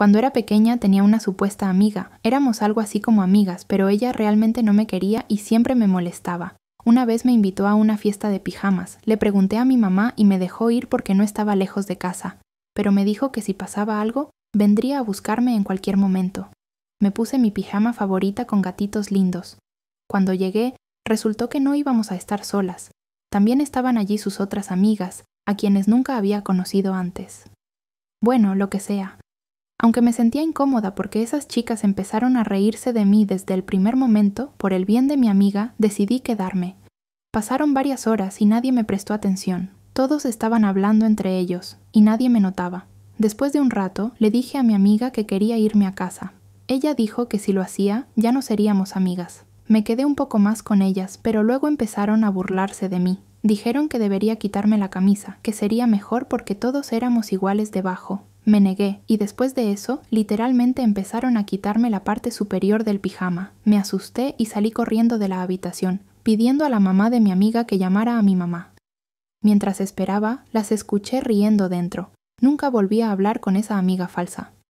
Cuando era pequeña tenía una supuesta amiga. Éramos algo así como amigas, pero ella realmente no me quería y siempre me molestaba. Una vez me invitó a una fiesta de pijamas. Le pregunté a mi mamá y me dejó ir porque no estaba lejos de casa, pero me dijo que si pasaba algo, vendría a buscarme en cualquier momento. Me puse mi pijama favorita con gatitos lindos. Cuando llegué, resultó que no íbamos a estar solas. También estaban allí sus otras amigas, a quienes nunca había conocido antes. Bueno, lo que sea, aunque me sentía incómoda porque esas chicas empezaron a reírse de mí desde el primer momento, por el bien de mi amiga, decidí quedarme. Pasaron varias horas y nadie me prestó atención. Todos estaban hablando entre ellos, y nadie me notaba. Después de un rato, le dije a mi amiga que quería irme a casa. Ella dijo que si lo hacía, ya no seríamos amigas. Me quedé un poco más con ellas, pero luego empezaron a burlarse de mí. Dijeron que debería quitarme la camisa, que sería mejor porque todos éramos iguales debajo, me negué y después de eso, literalmente empezaron a quitarme la parte superior del pijama. Me asusté y salí corriendo de la habitación, pidiendo a la mamá de mi amiga que llamara a mi mamá. Mientras esperaba, las escuché riendo dentro. Nunca volví a hablar con esa amiga falsa.